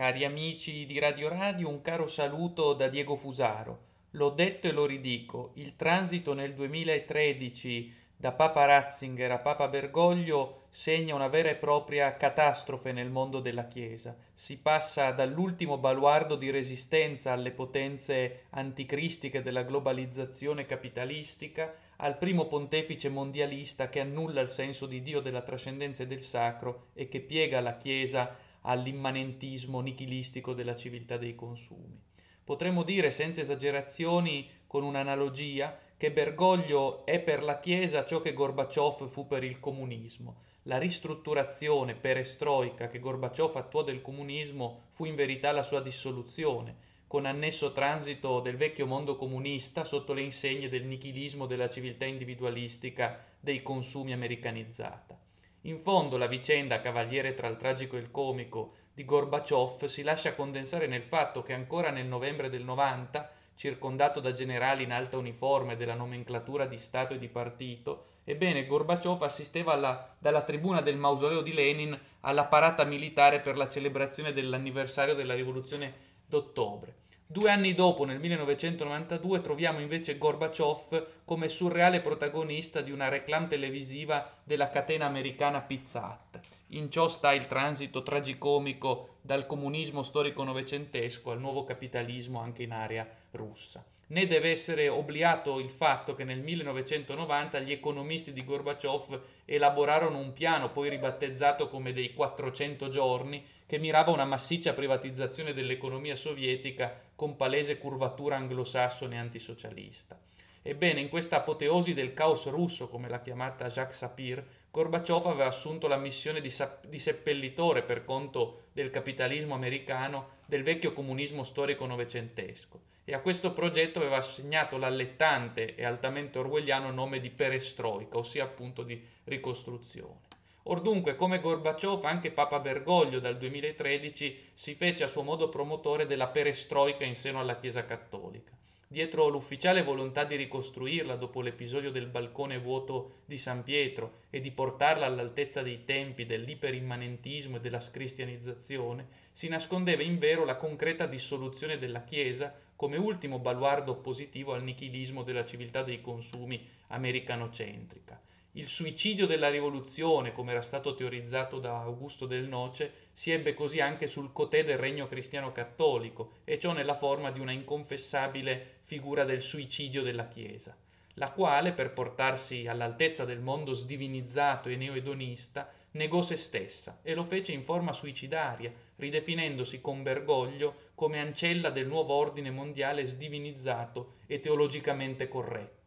Cari amici di Radio Radio, un caro saluto da Diego Fusaro. L'ho detto e lo ridico, il transito nel 2013 da Papa Ratzinger a Papa Bergoglio segna una vera e propria catastrofe nel mondo della Chiesa. Si passa dall'ultimo baluardo di resistenza alle potenze anticristiche della globalizzazione capitalistica al primo pontefice mondialista che annulla il senso di Dio della trascendenza e del sacro e che piega la Chiesa all'immanentismo nichilistico della civiltà dei consumi. Potremmo dire, senza esagerazioni, con un'analogia, che Bergoglio è per la Chiesa ciò che Gorbaciov fu per il comunismo. La ristrutturazione perestroica che Gorbaciov attuò del comunismo fu in verità la sua dissoluzione, con annesso transito del vecchio mondo comunista sotto le insegne del nichilismo della civiltà individualistica dei consumi americanizzata. In fondo la vicenda, cavaliere tra il tragico e il comico, di Gorbaciov si lascia condensare nel fatto che ancora nel novembre del 90, circondato da generali in alta uniforme della nomenclatura di Stato e di partito, ebbene Gorbaciov assisteva alla, dalla tribuna del mausoleo di Lenin alla parata militare per la celebrazione dell'anniversario della rivoluzione d'ottobre. Due anni dopo, nel 1992, troviamo invece Gorbaciov come surreale protagonista di una reclam televisiva della catena americana Pizza Hut. In ciò sta il transito tragicomico dal comunismo storico novecentesco al nuovo capitalismo anche in area russa né deve essere obliato il fatto che nel 1990 gli economisti di Gorbaciov elaborarono un piano, poi ribattezzato come dei 400 giorni, che mirava una massiccia privatizzazione dell'economia sovietica con palese curvatura anglosassone e antisocialista. Ebbene, in questa apoteosi del caos russo, come l'ha chiamata Jacques Sapir, Gorbaciov aveva assunto la missione di, sap- di, seppellitore per conto del capitalismo americano del vecchio comunismo storico novecentesco e a questo progetto aveva assegnato l'allettante e altamente orwelliano nome di perestroica, ossia appunto di ricostruzione. Or dunque, come Gorbaciov, anche Papa Bergoglio dal 2013 si fece a suo modo promotore della perestroica in seno alla Chiesa Cattolica dietro l'ufficiale volontà di ricostruirla dopo l'episodio del balcone vuoto di San Pietro e di portarla all'altezza dei tempi dell'iperimmanentismo e della scristianizzazione, si nascondeva in vero la concreta dissoluzione della Chiesa come ultimo baluardo positivo al nichilismo della civiltà dei consumi americanocentrica. Il suicidio della rivoluzione, come era stato teorizzato da Augusto del Noce, si ebbe così anche sul cotè del regno cristiano cattolico, e ciò nella forma di una inconfessabile figura del suicidio della Chiesa, la quale, per portarsi all'altezza del mondo sdivinizzato e neoedonista, negò se stessa e lo fece in forma suicidaria, ridefinendosi con Bergoglio come ancella del nuovo ordine mondiale sdivinizzato e teologicamente corretto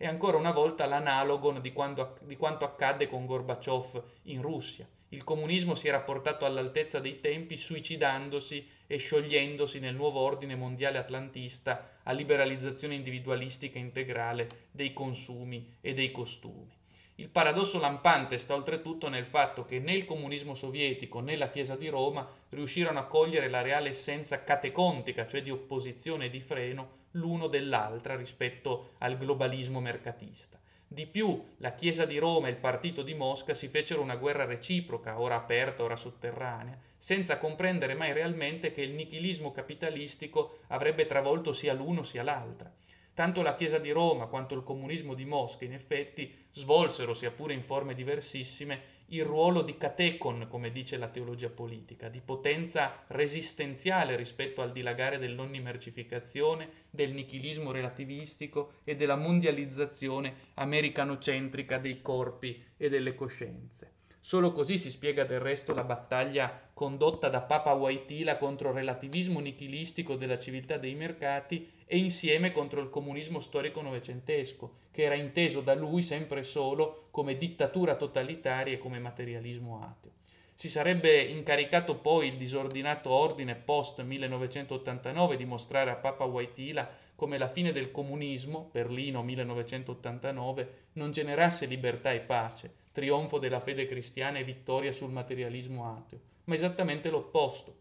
è ancora una volta l'analogo di, di quanto accadde con Gorbaciov in Russia. Il comunismo si era portato all'altezza dei tempi suicidandosi e sciogliendosi nel nuovo ordine mondiale atlantista a liberalizzazione individualistica integrale dei consumi e dei costumi. Il paradosso lampante sta oltretutto nel fatto che né il comunismo sovietico né la Chiesa di Roma riuscirono a cogliere la reale essenza catecontica, cioè di opposizione e di freno, l'uno dell'altra rispetto al globalismo mercatista. Di più, la Chiesa di Roma e il partito di Mosca si fecero una guerra reciproca, ora aperta, ora sotterranea, senza comprendere mai realmente che il nichilismo capitalistico avrebbe travolto sia l'uno sia l'altra. Tanto la Chiesa di Roma quanto il comunismo di Mosca, in effetti, svolsero, sia pure in forme diversissime, il ruolo di catecon, come dice la teologia politica, di potenza resistenziale rispetto al dilagare dell'onnimercificazione, del nichilismo relativistico e della mondializzazione americanocentrica dei corpi e delle coscienze. Solo così si spiega del resto la battaglia condotta da Papa Waitila contro il relativismo nichilistico della civiltà dei mercati e insieme contro il comunismo storico novecentesco, che era inteso da lui sempre solo come dittatura totalitaria e come materialismo ateo. Si sarebbe incaricato poi il disordinato ordine post 1989 di mostrare a Papa Waitila come la fine del comunismo, Berlino 1989, non generasse libertà e pace, trionfo della fede cristiana e vittoria sul materialismo ateo, ma esattamente l'opposto.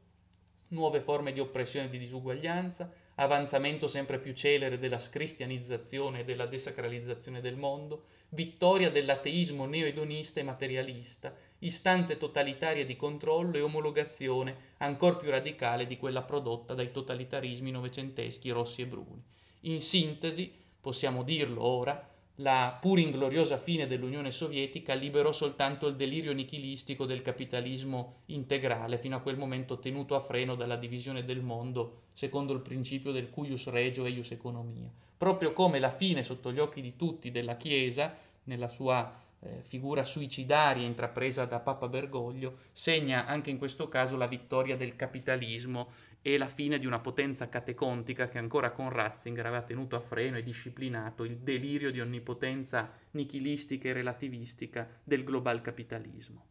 Nuove forme di oppressione e di disuguaglianza, avanzamento sempre più celere della scristianizzazione e della desacralizzazione del mondo, vittoria dell'ateismo neoedonista e materialista, istanze totalitarie di controllo e omologazione ancor più radicale di quella prodotta dai totalitarismi novecenteschi rossi e bruni. In sintesi, possiamo dirlo ora, la pur ingloriosa fine dell'Unione Sovietica liberò soltanto il delirio nichilistico del capitalismo integrale, fino a quel momento tenuto a freno dalla divisione del mondo secondo il principio del cuius regio e ius economia. Proprio come la fine sotto gli occhi di tutti della Chiesa, nella sua eh, figura suicidaria intrapresa da Papa Bergoglio, segna anche in questo caso la vittoria del capitalismo e la fine di una potenza catecontica che ancora con Ratzinger aveva tenuto a freno e disciplinato il delirio di onnipotenza nichilistica e relativistica del global capitalismo.